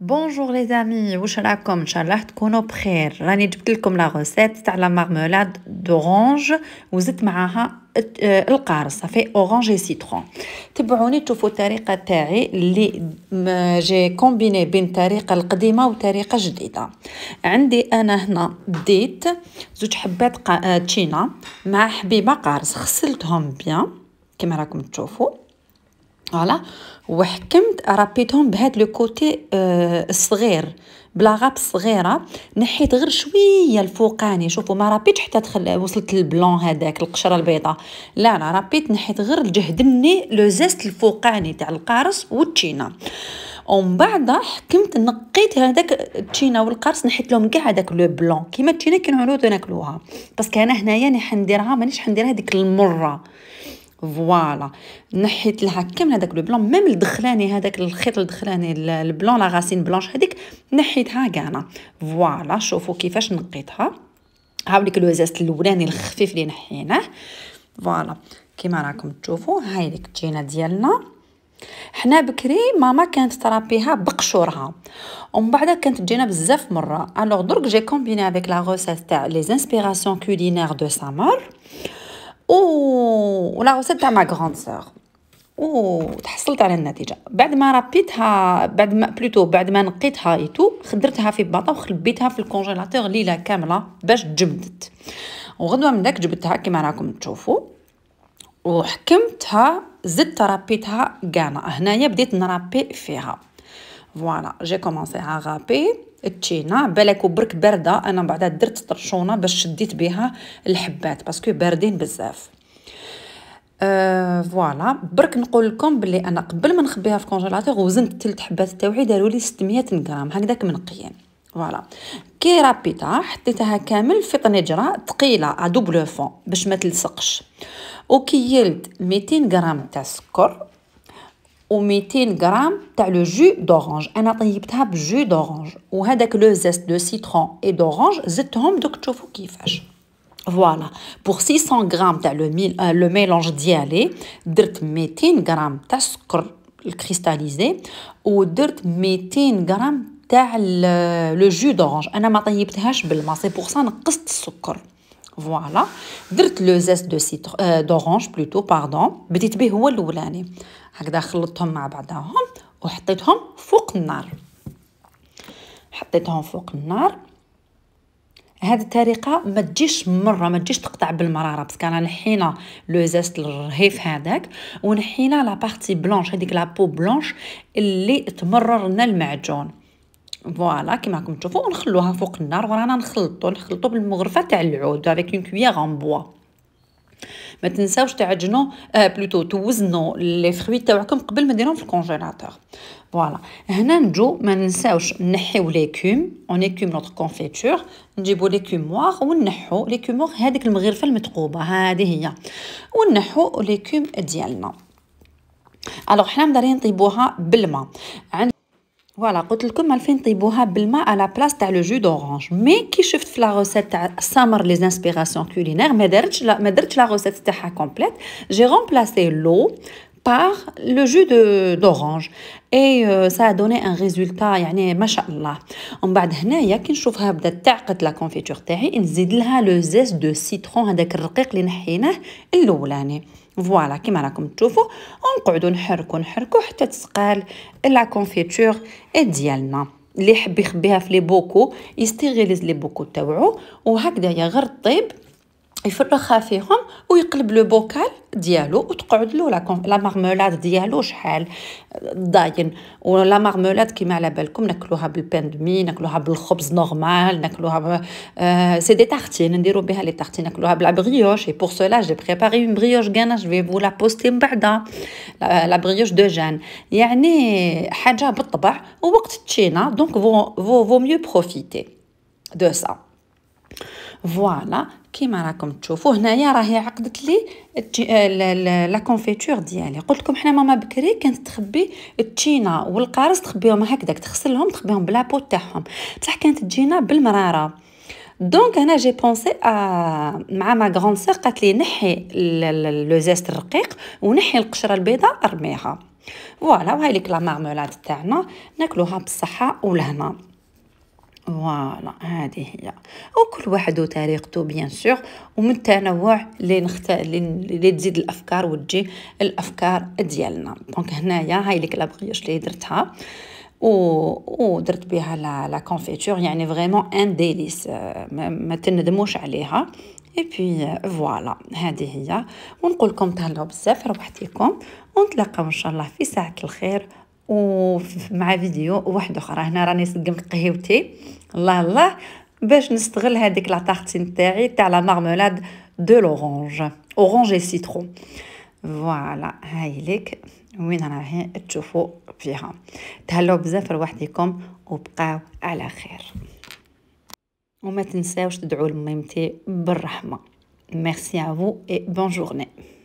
بونجور لي زامي واش راكم ان شاء الله تكونوا بخير راني جبت لكم لا غوسيت تاع لا مارمولاد دورانج وزدت معاها القارص صافي اورانج سيترون تبعوني تشوفوا الطريقه تاعي اللي جي كومبيني بين الطريقه القديمه وطريقه جديده عندي انا هنا ديت زوج حبات تشينا مع حبيبه قارص غسلتهم بيان كما راكم تشوفوا فوالا وحكمت رابيتهم بهاد لو كوتي آه، الصغير بلاغاب صغيره نحيت غير شويه الفوقاني شوفوا ما رابيت حتى دخل وصلت للبلون هذاك القشره البيضاء لا لا رابيت نحيت غير الجهدني لو زيست الفوقاني تاع القارص والتشينا ومن بعد حكمت نقيت هذاك التشينا والقرص نحيت لهم كاع هذاك لو بلون كيما التشينا نعودو ناكلوها باسكو انا هنايا راني حنديرها مانيش حندير هذيك المره فوالا نحيت لها كامل هذاك لو بلون ميم الدخلاني هذاك الخيط الدخلاني البلون لا غاسين بلونش هذيك نحيتها كاع انا فوالا شوفوا كيفاش نقيتها هاو ليك زاست الاولاني الخفيف اللي نحيناه فوالا كيما راكم تشوفوا هاي ليك التينه ديالنا حنا بكري ماما كانت ترابيها بقشورها ومن بعد كانت تجينا بزاف مره الوغ درك جي كومبيني افيك لا غوسيت تاع لي انسبيراسيون كولينير دو سامر ولا غوسيت تاع ما غروند سور تحصلت على النتيجه بعد ما ربيتها بعد ما بلوتو بعد ما نقيتها ايتو خدرتها في و خلبيتها في الكونجيلاتور ليله كامله باش جمدت وغدوه من داك جبدتها كيما راكم تشوفوا وحكمتها زدت ربيتها كانا هنايا بديت نربي فيها فوالا جي كومونسي ا غابي التشينا بالك وبرك بارده انا بعدا درت طرشونه باش شديت بها الحبات باسكو باردين بزاف آه euh, فوالا برك نقول لكم بلي انا قبل ما نخبيها في كونجيلاتور وزنت ثلاث حبات تاوعي داروا لي 600 غرام هكذاك منقيين فوالا كي رابيتا حطيتها كامل في طنجره ثقيله ا دوبل فون باش ما تلصقش وكيلت 200 غرام تاع السكر On met un gramme de jus d'orange, un jus d'orange. On le zeste de citron et d'orange, de qui Voilà. Pour 600 cents grammes de le mélange dièse, on met grammes de sucre cristallisé et on met de le jus d'orange. On a pas c'est pour ça sucre. فوالا درت لو زيست دو سيتر آه، دورانج بلوتو باردون بديت به هو الاولاني هكذا خلطتهم مع بعضهم وحطيتهم فوق النار حطيتهم فوق النار هاد الطريقه ما تجيش مره ما تجيش تقطع بالمراره بس كان نحينا لو زيست الرهيف هذاك ونحينا لا بارتي بلونش هذيك لا بو بلونش اللي تمرر لنا المعجون فوالا كيما راكم تشوفوا ونخلوها فوق النار ورانا نخلطوا نخلطوا بالمغرفه تاع العود افيك اون كويير ان بوا ما تنساوش تعجنوا آه بلوتو توزنوا لي فروي تاعكم قبل ما ديرهم في الكونجيلاتور فوالا هنا نجو ما ننساوش نحيو لي كوم اون ايكوم نوتر كونفيتور نجيبو لي كوموار ونحو لي كوموار هذيك المغرفه المثقوبه هذه هي ونحو لي كوم ديالنا الوغ حنا مدارين نطيبوها بالماء Voilà, tout le comme mal fini à la place de le jus d'orange, mais qui chiffre la recette s'amère les inspirations culinaires. Mais d'ailleurs, mais d'ailleurs la recette est complète. J'ai remplacé l'eau. par le jus d'orange اي سا دوني ان résultat يعني ما شاء الله ومن بعد هنايا كي نشوفها بدات تعقد لا كونفيتور تاعي نزيد لها لو زيس دو سيترون هذاك الرقيق اللي نحيناه الاولاني فوالا كيما راكم تشوفوا ونقعدوا نحركوا نحركوا حتى تسقال لا كونفيتور ديالنا اللي يحب يخبيها في لي بوكو يستغلز لي بوكو تاوعو وهكذا يا غير طيب يفرخها فيهم ويقلب لو بوكال ديالو وتقعد له لا مارمولاد ديالو شحال داين ولا مارمولاد كيما على بالكم ناكلوها بالبان ناكلوها بالخبز نورمال ناكلوها ب... آه سي دي تارتين نديرو بها لي تارتين ناكلوها بلا بريوش اي بور سولا جي بريباري اون بريوش كانا جو في فو لا بوستي من بعدا لا بريوش دو جان يعني حاجه بالطبع ووقت تشينا دونك فو فو, فو ميو بروفيتي دو سا فوالا كيما راكم تشوفوا هنايا راهي عقدت لي لا كونفيتور ديالي قلت لكم حنا ماما بكري كانت تخبي التشينا والقارص تخبيهم هكذاك تغسلهم تخبيهم بلا بو تاعهم بصح كانت تجينا بالمراره دونك انا جي بونسي مع ما غران سير قالت لي نحي لو زيست الرقيق ونحي القشره البيضاء ارميها فوالا وهاي ليك لا مارمولاد تاعنا ناكلوها بالصحه والهنا فوالا هذه هي وكل واحد وطريقته بيان سور ومن التنوع اللي نختار اللي تزيد الافكار وتجي الافكار ديالنا دونك هنايا هاي ليك لابغيوش اللي درتها و ودرت بها لا لا كونفيتور يعني فريمون ان ديليس ما, ما تندموش عليها اي بي فوالا هذه هي ونقول لكم تهلاو بزاف روحتيكم ونتلاقاو ان شاء الله في ساعه الخير ومع فيديو واحد اخرى هنا راني سقمت قهوتي الله الله باش نستغل هذيك لا تارتين تاعي تاع لا مارمولاد دو لورانج اورانج اي سيترون فوالا هاي ليك وين راهي تشوفوا فيها تهلاو بزاف لوحديكم وبقاو على خير وما تنساوش تدعوا لميمتي بالرحمه ميرسي à vous et bonne journée